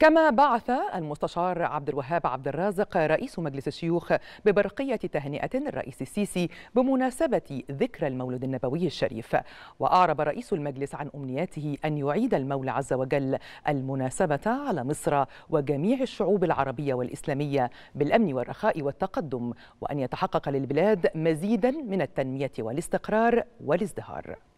كما بعث المستشار عبد الوهاب عبد الرازق رئيس مجلس الشيوخ ببرقية تهنئة الرئيس السيسي بمناسبة ذكرى المولد النبوي الشريف وأعرب رئيس المجلس عن أمنيته أن يعيد المولى عز وجل المناسبة على مصر وجميع الشعوب العربية والإسلامية بالأمن والرخاء والتقدم وأن يتحقق للبلاد مزيدا من التنمية والاستقرار والازدهار